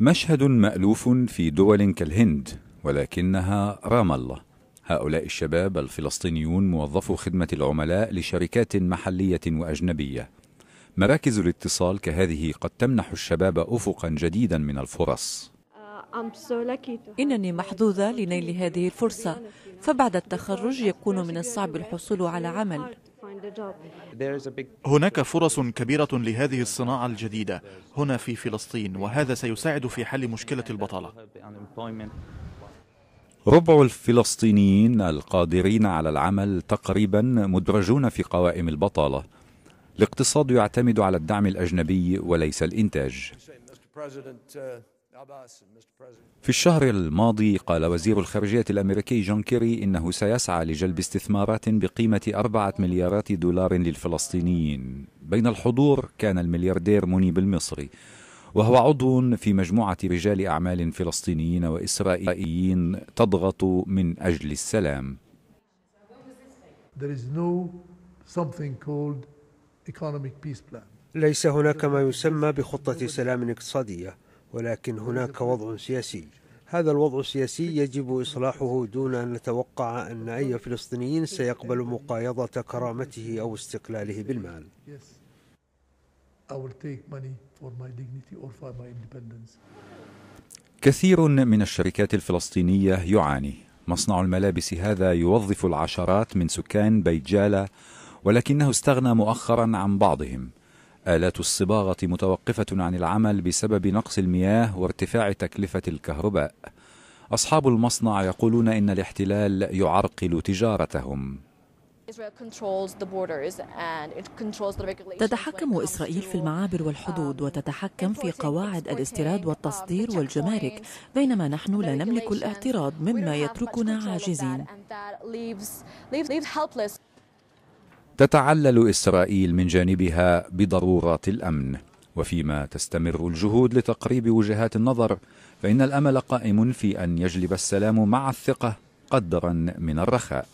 مشهد مألوف في دول كالهند ولكنها رام الله هؤلاء الشباب الفلسطينيون موظفو خدمة العملاء لشركات محلية وأجنبية مراكز الاتصال كهذه قد تمنح الشباب أفقا جديدا من الفرص إنني محظوظة لنيل هذه الفرصة فبعد التخرج يكون من الصعب الحصول على عمل هناك فرص كبيرة لهذه الصناعة الجديدة هنا في فلسطين وهذا سيساعد في حل مشكلة البطالة ربع الفلسطينيين القادرين على العمل تقريبا مدرجون في قوائم البطالة الاقتصاد يعتمد على الدعم الأجنبي وليس الإنتاج في الشهر الماضي قال وزير الخارجية الأمريكي جون كيري إنه سيسعى لجلب استثمارات بقيمة أربعة مليارات دولار للفلسطينيين بين الحضور كان الملياردير منيب المصري وهو عضو في مجموعة رجال أعمال فلسطينيين وإسرائيليين تضغط من أجل السلام ليس هناك ما يسمى بخطة سلام اقتصادية ولكن هناك وضع سياسي هذا الوضع السياسي يجب إصلاحه دون أن نتوقع أن أي فلسطيني سيقبل مقايضة كرامته أو استقلاله بالمال كثير من الشركات الفلسطينية يعاني مصنع الملابس هذا يوظف العشرات من سكان بيت جالا ولكنه استغنى مؤخرا عن بعضهم آلات الصباغة متوقفة عن العمل بسبب نقص المياه وارتفاع تكلفة الكهرباء أصحاب المصنع يقولون إن الاحتلال يعرقل تجارتهم تتحكم إسرائيل في المعابر والحدود um, وتتحكم في قواعد الاستيراد والتصدير um, والجمارك بينما نحن لا نملك الاعتراض مما يتركنا عاجزين تتعلل إسرائيل من جانبها بضرورات الأمن وفيما تستمر الجهود لتقريب وجهات النظر فإن الأمل قائم في أن يجلب السلام مع الثقة قدرا من الرخاء